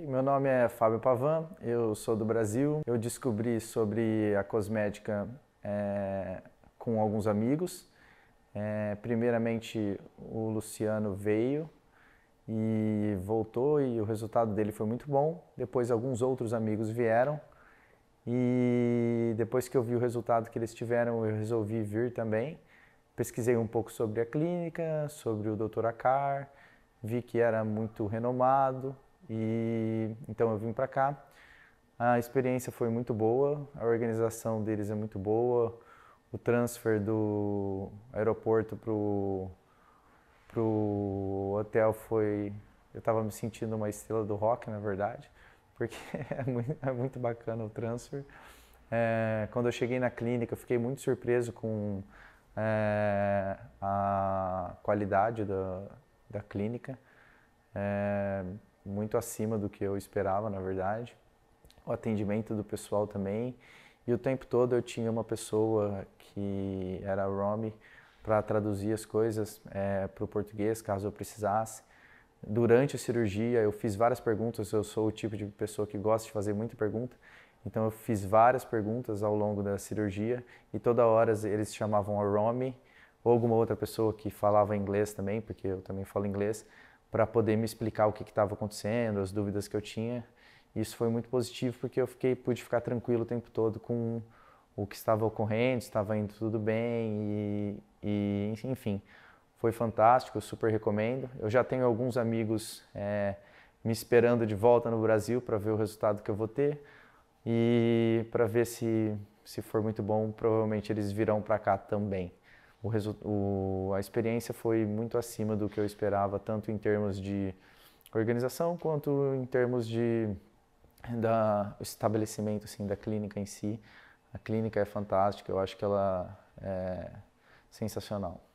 Meu nome é Fábio Pavan, eu sou do Brasil. Eu descobri sobre a cosmética é, com alguns amigos. É, primeiramente, o Luciano veio e voltou, e o resultado dele foi muito bom. Depois, alguns outros amigos vieram. E depois que eu vi o resultado que eles tiveram, eu resolvi vir também. Pesquisei um pouco sobre a clínica, sobre o Dr. Akar, vi que era muito renomado, e então eu vim para cá. A experiência foi muito boa, a organização deles é muito boa, o transfer do aeroporto pro pro hotel foi eu estava me sentindo uma estrela do rock na verdade porque é muito, é muito bacana o transfer é, quando eu cheguei na clínica eu fiquei muito surpreso com é, a qualidade da, da clínica é, muito acima do que eu esperava, na verdade. O atendimento do pessoal também. E o tempo todo eu tinha uma pessoa que era a Romy para traduzir as coisas é, eh, para o português, caso eu precisasse. Durante a cirurgia, eu fiz várias perguntas. Eu sou o tipo de pessoa que gosta de fazer muita pergunta. Então, eu fiz várias perguntas ao longo da cirurgia e toda hora eles chamavam a Romy ou alguma outra pessoa que falava inglês também, porque eu também falo inglês, para poder me explicar o que estava acontecendo, as dúvidas que eu tinha. Isso foi muito positivo porque eu fiquei pude ficar tranquilo o tempo todo com o que estava ocorrendo, estava indo tudo bem e, e enfim, foi fantástico, super recomendo. Eu já tenho alguns amigos é, me esperando de volta no Brasil para ver o resultado que eu vou ter e para ver se se for muito bom, provavelmente eles virão para cá também o, o, a experiência foi muito acima do que eu esperava, tanto em termos de organização quanto em termos de da estabelecimento assim da clínica em si. A clínica é fantástica, eu acho que ela é sensacional.